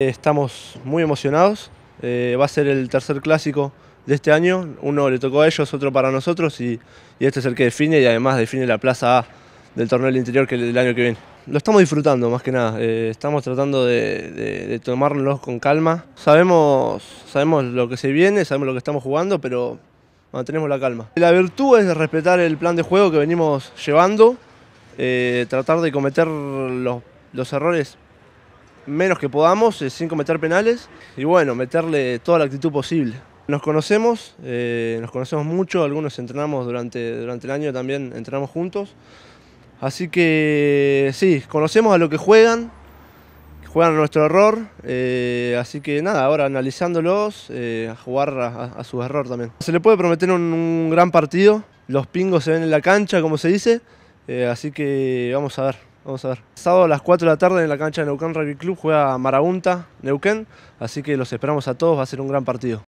Estamos muy emocionados, eh, va a ser el tercer clásico de este año, uno le tocó a ellos, otro para nosotros y, este es el que define y además define la plaza A del torneo del interior que el, año que viene. Lo estamos disfrutando más que nada, eh, estamos tratando de, de, con calma. Sabemos, sabemos lo que se viene, sabemos lo que estamos jugando, pero mantenemos la calma. La virtud es respetar el plan de juego que venimos llevando, eh, tratar de cometer los errores menos que podamos, eh, sin cometer penales, y bueno, meterle toda la actitud posible. Nos conocemos, eh, nos conocemos mucho, algunos entrenamos durante, durante el año también, entrenamos juntos. Así que sí, conocemos a lo que juegan, juegan a nuestro error, eh, así que nada, ahora analizándolos, a jugar a, su error también. Se le puede prometer un, gran partido, los pingos se ven en la cancha, como se dice, así que vamos a ver. Vamos a ver. Sábado a las 4 de la tarde en la cancha de Neuquén Rugby Club juega Maragunta, Neuquén, así que los esperamos a todos, va a ser un gran partido.